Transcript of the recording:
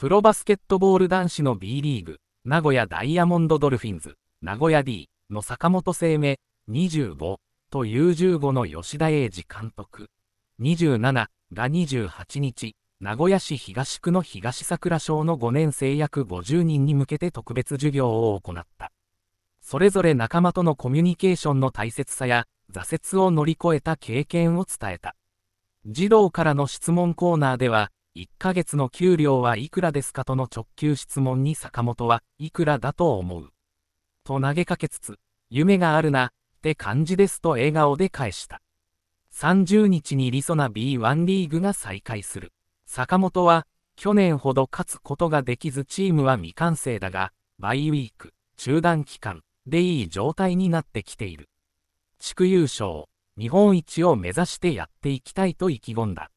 プロバスケットボール男子の B リーグ、名古屋ダイヤモンドドルフィンズ、名古屋 D の坂本生命、25と U15 の吉田英二監督、27が28日、名古屋市東区の東桜町の5年生約50人に向けて特別授業を行った。それぞれ仲間とのコミュニケーションの大切さや、挫折を乗り越えた経験を伝えた。児童からの質問コーナーでは、1ヶ月の給料はいくらですかとの直球質問に坂本はいくらだと思うと投げかけつつ、夢があるな、って感じですと笑顔で返した。30日にリソナ B1 リーグが再開する。坂本は、去年ほど勝つことができずチームは未完成だが、バイウィーク、中断期間、でいい状態になってきている。地区優勝、日本一を目指してやっていきたいと意気込んだ。